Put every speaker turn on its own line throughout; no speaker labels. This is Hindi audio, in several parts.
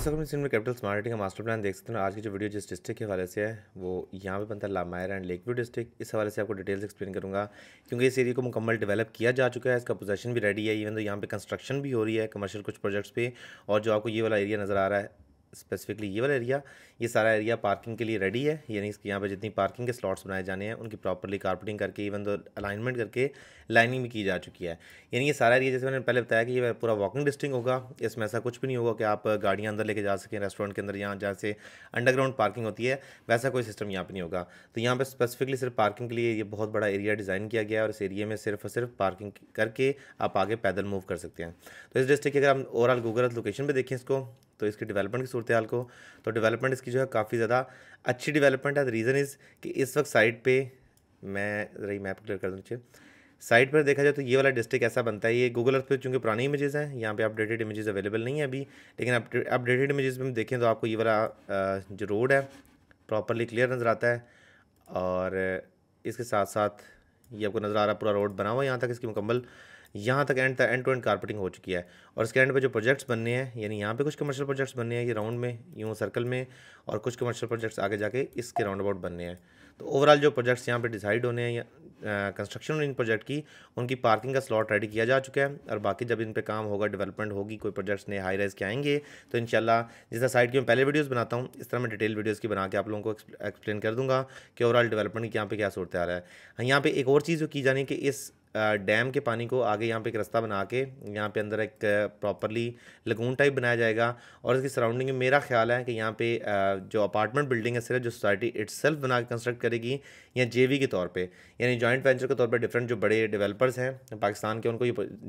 दोस्तों हम इस में कैपिटल स्मार्ट का मास्टर प्लान देख सकते हैं आज की जो वीडियो जिस डिस्ट्रिक्ट के हवाले से है वो यहाँ पे बनता है लामायर एंड लेकव्यू डिस्ट्रिक्ट इस हवाले से आपको डिटेल्स एक्सप्लेन करूँगा क्योंकि इस एरिया को मुकम्मल डेवलप किया जा चुका है इसका पोजेशन भी रेडी है इवन तो यहाँ पे कंस्ट्रक्शन भी हो रही है कमर्शियल कुछ प्रोजेक्ट्स पर और जो आपको ये वाला एरिया नज़र आ रहा है स्पेसिफिकली ये वाला एरिया ये सारा एरिया पार्किंग के लिए रेडी है यानी इसके यहाँ पर जितनी पार्किंग के स्लॉट्स बनाए जाने हैं उनकी प्रॉपरली कार्पेटिंग करके इवन दो अलाइनमेंट करके लाइनिंग भी की जा चुकी है यानी ये सारा एरिया जैसे मैंने पहले बताया कि ये पूरा वॉकिंग डिस्टिंग होगा इसमें ऐसा कुछ भी नहीं होगा कि आप गाड़ियाँ अंदर लेके जा सकें रेस्टोरेंट के अंदर यहाँ जहाँ से अंडरग्राउंड पार्किंग होती है वैसा कोई सिस्टम यहाँ पर नहीं होगा तो यहाँ पर स्पेसिफिकली सिर्फ पार्किंग के लिए ये बहुत बड़ा एरिया डिज़ाइन किया गया है और इस एरिए में सिर्फ और सिर्फ पार्किंग करके आप आगे पैदल मूव कर सकते हैं तो इस डिस्ट्रिक्ट की अगर हम ओवरऑल गूगल लोकेशन पर देखें इसको तो इसकी डेवलपमेंट की सूरत हाल को तो डेवलपमेंट इसकी की जो है काफ़ी ज़्यादा अच्छी डेवलपमेंट है द रीज़न इज़ कि इस वक्त साइड पे मैं रही मैप क्लियर कर दूँ चाहिए साइड पर देखा जाए तो ये वाला डिस्ट्रिक्ट ऐसा बनता है ये गूगल अर्थ पर चूँकि पुरानी इमेजेस हैं यहाँ पे अपडेटेड इमेजेस अवेलेबल नहीं है अभी लेकिन अपडेटेड इमेजेस में हम देखें तो आपको ये वाला जो रोड है प्रॉपरली क्लियर नज़र आता है और इसके साथ साथ ये आपको नज़र आ रहा पूरा रोड बना हुआ है यहाँ तक इसकी मुकम्मल यहाँ तक end end to end carpeting हो चुकी है और इसके एंड पे जो प्रोजेक्ट्स बनने हैं यानी यहाँ पे कुछ कमर्शियल प्रोजेक्ट्स बनने हैं ये राउंड में यूँ सर्कल में और कुछ कमर्शियल प्रोजेक्ट्स आगे जाके इसके राउंड अबाउट बनने हैं तो ओवरऑल जो प्रोजेक्ट्स यहाँ पे डिसाइड होने हैं कंस्ट्रक्शन इन प्रोजेक्ट की उनकी पार्किंग का स्लॉट रेडी किया जा चुका है और बाकी जब इन पर काम होगा डेवलपमेंट होगी कोई प्रोजेक्ट्स नए हाई राइज के आएंगे तो इन जिस तरह साइड की मैं पहले वीडियोज़ बनाता हूँ इस तरह मैं डिटेल वीडियोज़ की बना के आप लोगों को एक्सप्लेन कर दूँगा कि ओवरऑल डेवलपमेंट की यहाँ पर क्या सूरत आ रहा है यहाँ पर एक और चीज़ जो की जानी कि इस डैम के पानी को आगे यहाँ पे एक रास्ता बना के यहाँ पे अंदर एक प्रॉपरली लगून टाइप बनाया जाएगा और इसकी सराउंडिंग में मेरा ख्याल है कि यहाँ पे जो अपार्टमेंट बिल्डिंग है सिर्फ जो सोसाइटी इट्स बना के कंस्ट्रक्ट करेगी या जे के तौर पर यानी जॉइंट वेंचर के तौर पर डिफरेंट जो बड़े डेवलपर्स हैं पाकिस्तान के उनको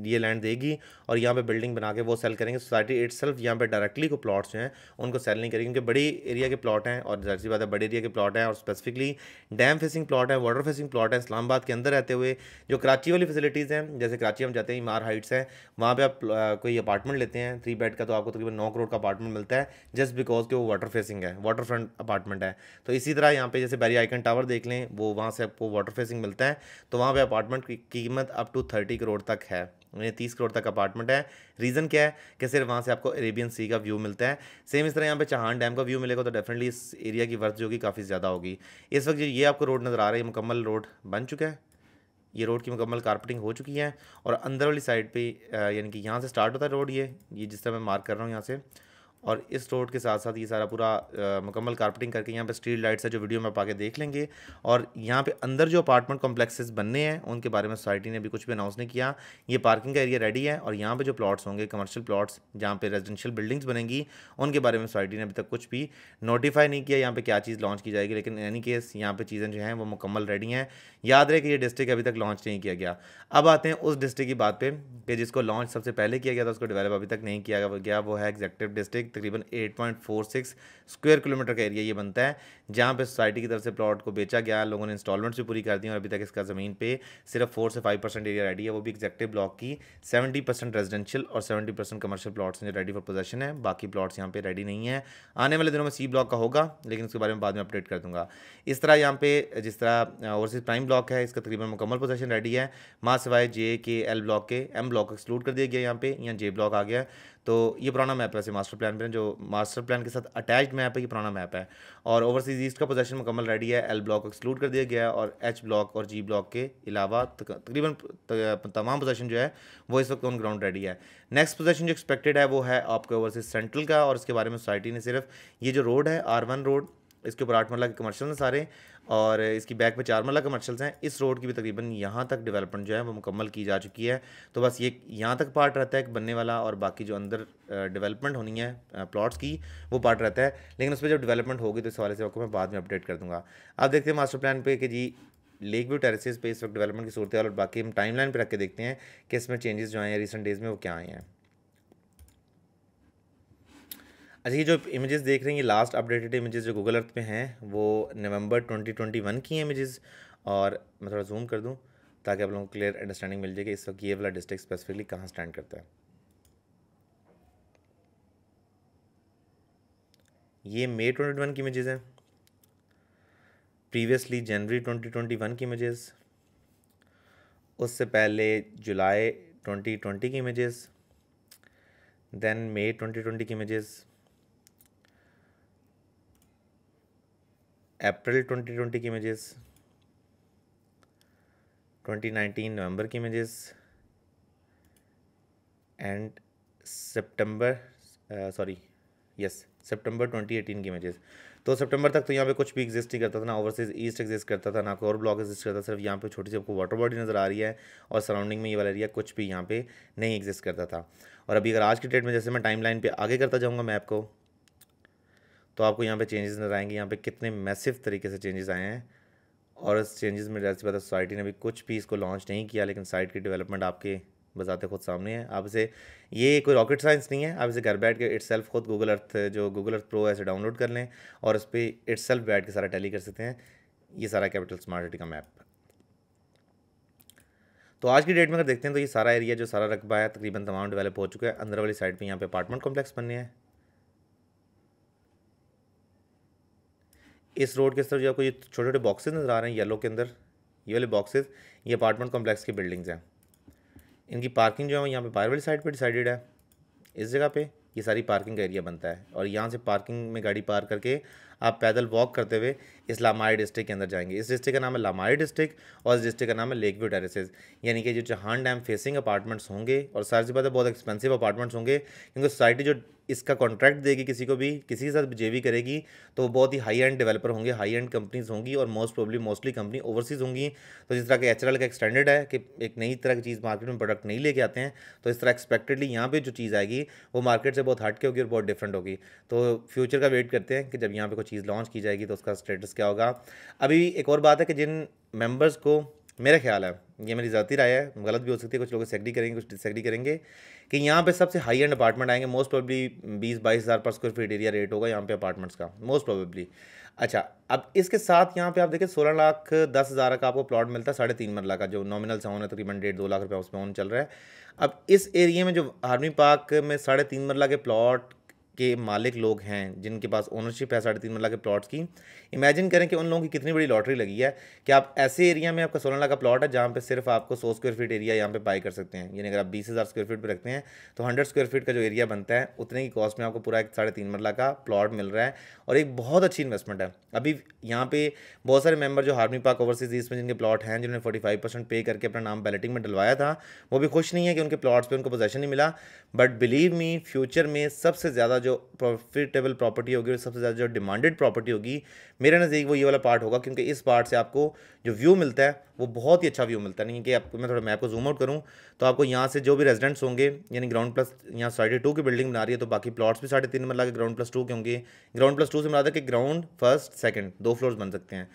ये लैंड देगी और यहाँ पर बिल्डिंग बना के वो सेल करेंगे सोसाइटी इट्स यहाँ पर डायरेक्टली को प्लाट्स जो हैं उनको सेल नहीं करेगी क्योंकि बड़ी एरिया के प्लाट हैं और जैसी बात है बड़े एरिया के प्लाट हैं और स्पेसिफिकली डैम फेसिंग प्लाट है वाटर फेसिंग प्लाट है इस्लामाबाद के अंदर रहते हुए जो कराची अच्छी वाली फैसिलिटीज़ हैं जैसे कराची हम जाते हैं इमार हाइट्स हैं वहाँ पर आप कोई अपार्टमेंट लेते हैं थ्री बेड का तो आपको तकरीबन नौ करोड़ का अपार्टमेंट मिलता है जस्ट बिकॉज के वो वाटर फेसिंग है वाटर फ्रंट अपार्टमेंट है तो इसी तरह यहाँ पे जैसे बैरी आइकन टावर देख लें वो वहाँ से आपको वाटर फेसिंग मिलता है तो वहाँ पर अपार्टमेंट की कीमत अप टू थर्टी करोड़ तक है उन्हें तीस करोड़ तक अपार्टमेंट है रीज़न क्या है कि सिर्फ वहाँ से आपको अरेबियन सी का व्यू मिलता है सेम इस तरह यहाँ पे चहान डैम का व्यू मिलेगा तो डेफिनेटली इस एरिया की वर्थ जो होगी काफ़ी ज़्यादा होगी इस वक्त ये आपको रोड नज़र आ रही है मुकम्मल रोड बन चुका है ये रोड की मुकम्मल कारपेटिंग हो चुकी है और अंदर वाली साइड पे यानी कि यहाँ से स्टार्ट होता है रोड ये ये जिस तरह मैं मार्क कर रहा हूँ यहाँ से और इस रोड के साथ साथ ये सारा पूरा मुकम्मल कारपेटिंग करके यहाँ पे स्ट्रीट लाइट्स है जो वीडियो में आप आगे देख लेंगे और यहाँ पे अंदर जो अपार्टमेंट कॉम्प्लेक्सेस बनने हैं उनके बारे में सोसाइटी ने भी कुछ भी अनाउंस नहीं किया ये पार्किंग का एरिया रेडी है और यहाँ पर जो प्लाट्स होंगे कमर्शियल प्लाट्स जहाँ पर रेजिडेंशियल बिल्डिंग्स बनेंगी उनके बारे में सोसाइटी ने अभी तक कुछ भी नोटिफाई नहीं किया यहाँ पर क्या चीज़ लॉन्च की जाएगी लेकिन एनी केस यहाँ पर चीज़ें जो हैं वो मुकम्मल रेडी हैं याद रहे कि ये डिस्ट्रिक्ट अभी तक लॉन्च नहीं किया गया अब आते हैं उस डिस्ट्रिक्ट की बात पर कि जिसको लॉन्च सबसे पहले किया गया था उसको डिवेलप अभी तक नहीं किया गया वो है एग्जेक्टिव डिस्ट्रिक्ट तकरीबन 8.46 स्क्वायर किलोमीटर का एरिया ये बनता है जहाँ पे सोसाइटी की तरफ से प्लॉट को बेचा गया लोगों ने इंस्टॉलमेंट्स भी पूरी कर दी और अभी तक इसका ज़मीन पे सिर्फ फोर से फाइव परसेंट एरिया रेडी है वो भी एक्जेक्टिव ब्लॉक की सेवेंटी परसेंट रेजिडेंशियल और सेवेंटी परसेंट कमर्शियल प्लाट्स हैं जो रेडी फॉर पोजेशन है बाकी प्लाट्स यहाँ पे रेडी नहीं है आने वाले दिनों में सी ब्लॉक का होगा लेकिन उसके बारे में बाद में अपडेट कर दूंगा इस तरह यहाँ पे जिस तरह ओवरसीज प्राइम ब्लॉक है इसका तकरीबन मुकम्मल पोजेशन रेडी है माँ सिवाय जे के एल ब्लॉक के एम ब्लॉक एक्सक्लूड कर दिया गया यहाँ पे यहाँ जे ब्लॉक आ गया तो ये पुराना मैप है वैसे मास्टर प्लान पर जो मास्टर प्लान के साथ अटैच्ड मैप है ये पुराना मैप है और ओवरसीज ईस्ट का पोजेशन मुकम्मल रेडी है एल ब्लॉक एक्सक्लूड कर दिया गया है और एच ब्लॉक और जी ब्लॉक के अलावा तकरीबन तमाम पोजेशन जो है वो इस वक्त ऑन ग्राउंड रेडी है नेक्स्ट पोजेशन जो एक्सपेक्टेड है वो है आपके ओवरसीज सेंट्रल का और इसके बारे में सोसाइटी ने सिर्फ ये जो रोड है आर रोड इसके ऊपर आठ मरला के कमर्शल हैं सारे और इसकी बैक में चार मरला कमर्शल्स हैं इस रोड की भी तकरीबन यहाँ तक डेवलपमेंट जो है वो मुकम्मल की जा चुकी है तो बस ये यहाँ तक पार्ट रहता है बनने वाला और बाकी जो अंदर डेवलपमेंट होनी है प्लॉट्स की वो पार्ट रहता है लेकिन उस पर जब डेवलपमेंट होगी तो इस हवाले से आपको मैं बाद में अपडेट कर दूँगा आप देखते हैं मास्टर प्लान पर कि जी लेक व्यू टेरेसिस पे इस वक्त डेवलपमेंट की सूरत है और बाकी हम टाइमलाइन पे रख के देखते हैं कि इसमें चेंजेस जो आए हैं रिसेंट डेज़ में वो क्या आए हैं अच्छा ये जो इमेजेस देख रहे हैं ये लास्ट अपडेटेड इमेजेस जो गूगल अर्थ पे हैं वो नवंबर 2021 की इमेजेस और मैं थोड़ा जूम कर दूँ ताकि आप लोगों को क्लियर अंडरस्टैंडिंग मिल जाए कि इस वक्त ये वाला डिस्ट्रिक्ट स्पेसिफिकली कहाँ स्टैंड करता है ये ट्वेंटी वन की इमेज हैं प्रीवियसली जनवरी वन की इमेजेस उससे पहले जुलाई 2020 की इमेजेस देन मई 2020 की इमेजेस अप्रैल 2020 की इमेजेस 2019 नवंबर की इमेजेस एंड सितंबर सॉरी यस सितंबर 2018 की इमेजेस तो सितंबर तक तो यहाँ पे कुछ भी एग्जिस्ट नहीं करता था ना ओवरसीज ईस्ट एग्जिस्ट करता था ना कोई और ब्लॉक एग्जिस्ट करता था सिर्फ यहाँ पे छोटी सी आपको वाटर बॉडी नज़र आ रही है और सराउंडिंग में ये वाला एरिया कुछ भी यहाँ पे नहीं एग्जिस्ट करता था और अभी अगर आज की डेट में जैसे मैं टाइम लाइन पर आगे करता जाऊँगा मैप को तो आपको यहाँ पे चेंजेस नजर आएंगे यहाँ पे कितने मैसिव तरीके से चेंजेस आए हैं और इस चेंजेस में जैसे पता है सोसाइटी ने अभी कुछ भी इसको लॉन्च नहीं किया लेकिन साइट की डेवलपमेंट आपके बजाते खुद सामने है आप इसे ये कोई रॉकेट साइंस नहीं है आप इसे घर बैठ के इट्स सेल्फ खुद गूगल अर्थ जो गूगल अर्थ प्रो है इसे डाउनलोड कर लें और उस पर इट्स सेल्फ बैठ के सारा टैली कर सकते हैं ये सारा कैपिटल स्मार्ट सिटी का मैप तो आज की डेट में अगर देखते हैं तो ये सारा एरिया जो सारा रकबा है तकरीबन तमाम डेवलप हो चुका है अंदर वाली साइड पे यहाँ पे अपार्टमेंट कॉम्प्लेक्स बनने हैं इस रोड के सर जो आपको ये छोटे छोटे बॉक्सेज नज़र आ रहे हैं येलो के अंदर ये वाले बॉक्सेज ये अपार्टमेंट कॉम्प्लेक्स की बिल्डिंग्स हैं इनकी पार्किंग जो है यहाँ पे बाहर वाली साइड पे डिसाइडेड है इस जगह पे ये सारी पार्किंग का एरिया बनता है और यहाँ से पार्किंग में गाड़ी पार करके आप पैदल वॉक करते हुए इस लामाई डिस्ट्रिक्ट के अंदर जाएंगे इस डिस्ट्रिक्ट का नाम है लामाई डिस्ट्रिक्ट और इस डिस्ट्रिक्ट का नाम है लेक व्यू टेरेसेज यानी कि जो जहान डैम फेसिंग अपार्टमेंट्स होंगे और सारे से है बहुत एक्सपेंसिव अपार्टमेंट्स होंगे क्योंकि सोसाइटी जो इसका कॉन्ट्रैक्ट देगी किसी को भी किसी के साथ जेवी करेगी तो वो बहुत ही हाई एंड डेवलपर होंगे हाई एंड कंपनीज होंगी और most probably mostly company overseas होंगी तो जिस तरह के एच का एक स्टैंडर्ड है कि एक नई तरह की चीज़ मार्केट में प्रोडक्ट नहीं लेके आते हैं तो इस तरह एक्सपेक्टेडली यहाँ पर जो चीज़ आएगी वो मार्केट से बहुत हट के होगी और बहुत डिफरेंट होगी तो फ्यूचर का वेट करते हैं कि जब यहाँ पर कुछ चीज़ लॉन्च की जाएगी तो उसका स्टेटस क्या होगा अभी एक और बात है कि जिन मेंबर्स को मेरा ख्याल है ये मेरी ज़ाती राय है गलत भी हो सकती है कुछ लोग एग्री करेंगे कुछ डिसएग्री करेंगे कि यहाँ पे सबसे हाई एंड अपार्टमेंट आएंगे मोस्ट प्रोबेबली बीस बाईस हज़ार पर स्क्वायर फीट एरिया रेट होगा यहाँ पे अपार्टमेंट्स का मोस्ट प्रोबेबली अच्छा अब इसके साथ यहाँ पे आप देखिए सोलह लाख दस हज़ार का आपको प्लॉट मिलता है साढ़े तीन मरला का जो नॉमिनल साउन है तकरीबन डेढ़ दो लाख रुपया उसमें ऑन चल रहा है अब इस एरिए में जो आर्मी पार्क में साढ़े तीन मरला के प्लॉट के मालिक लोग हैं जिनके पास ओनरशिप है साढ़े तीन लाख के प्लॉट्स की इमेजिन करें कि उन लोगों की कितनी बड़ी लॉटरी लगी है कि आप ऐसे एरिया में आपका सोलह लाख का प्लॉट है जहाँ पे सिर्फ आपको सौ स्क्वायर फीट एरिया यहाँ पे बाई कर सकते हैं यानी अगर आप बीस हज़ार स्क्वायर फीट पर रखते हैं तो हंड्रेड स्क्वायर फीट का जो एरिया बनता है उतने की कॉस्ट में आपको पूरा एक साढ़े तीन मरला का प्लॉट मिल रहा है और एक बहुत अच्छी इन्वेस्टमेंट है अभी यहाँ पे बहुत सारे मेंबर जो हार्मी पार्क ओवरसीज ईस्ट में जिनके प्लॉट हैं जिन्होंने फोर्टी फाइव परसेंट पे करके अपना नाम बैलेटिंग में डलवाया था वो भी खुश नहीं है कि उनके प्लॉट्स पर उनको पोजेशन नहीं मिला बट बिलीव मी फ्यूचर में सबसे ज़्यादा जो प्रॉफिटेबल प्रॉपर्टी होगी और सबसे ज़्यादा जो डिमांडेड प्रॉपर्टी होगी मेरे नज़दीक वो ये वाला पार्ट होगा क्योंकि इस पार्ट से आपको जो व्यू मिलता है वो बहुत ही अच्छा व्यू मिलता है नहीं कि आपको मैं थोड़ा मैप को जूम आउट करूँ तो आपको यहाँ से जो भी रेजिडेंट्स होंगे यानी ग्राउंड प्लस यहाँ साढ़े टू की बिल्डिंग बना रही है तो बाकी प्लॉट्स भी साढ़े तीन में के ग्राउंड प्लस टू के होंगे ग्राउंड प्लस टू से मिला था कि ग्राउंड फर्स्ट सेकेंड दो फ्लोर्स बन सकते हैं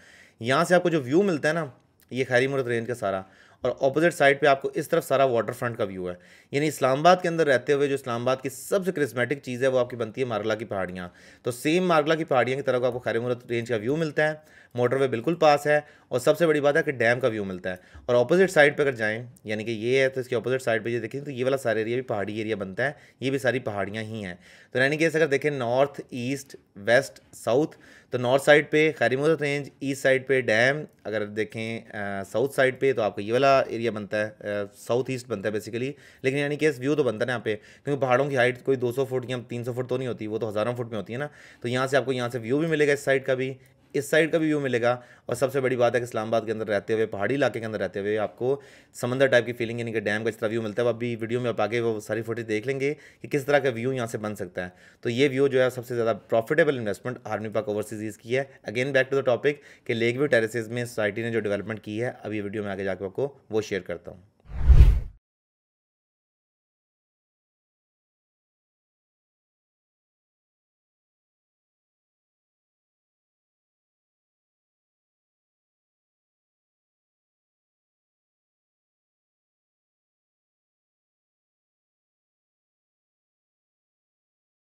यहाँ से आपको जो व्यू मिलता है ना ये खैरी मुरत रेंज का सारा और अपोजिट साइड पे आपको इस तरफ सारा वाटर फ्रंट का व्यू है यानी इस्लामाबाद के अंदर रहते हुए जो इस्लामाबाद की सबसे क्रिस्मेटिक चीज़ है वो आपकी बनती है मारला की पहाड़ियाँ तो सेम मारला की पहाड़ियों की तरफ आपको खैर मुरत रेंज का व्यू मिलता है मोटरवे बिल्कुल पास है और सबसे बड़ी बात है कि डैम का व्यू मिलता है और अपोजिट साइड पर अगर जाएँ यानी कि ये है तो इसके अपोजिट साइड पर ये देखें तो ये वाला सारा एरिया भी पहाड़ी एरिया बनता है ये भी सारी पहाड़ियाँ ही हैं तो यानी कि अगर देखें नॉर्थ ईस्ट वेस्ट साउथ तो नॉर्थ साइड पे खैरीमोद रेंज ईस्ट साइड पे डैम अगर देखें साउथ साइड पे तो आपका ये वाला एरिया बनता है साउथ ईस्ट बनता है बेसिकली लेकिन यानी केस व्यू तो बनता है यहाँ पे क्योंकि पहाड़ों की हाइट कोई 200 फुट या 300 फुट तो नहीं होती वो तो हज़ारों फुट में होती है ना तो यहाँ से आपको यहाँ से व्यू भी मिलेगा इस साइड का भी इस साइड का भी व्यू मिलेगा और सबसे बड़ी बात है कि इस्लामाबाद के अंदर रहते हुए पहाड़ी इलाके के अंदर रहते हुए आपको समंदर टाइप की फीलिंग यानी कि डैम का जिस तरह व्यू मिलता है अभी वीडियो में आप आगे वो सारी फुटेज देख लेंगे कि किस तरह का व्यू यहाँ से बन सकता है तो ये व्यू जो है सबसे ज़्यादा profitable investment army park overseas की है again back to the topic कि लेक व्यू टेरेसेज में सोसाइटी ने जो डेवलपमेंट की है अभी वीडियो में आगे जाकर आपको वो शेयर करता हूँ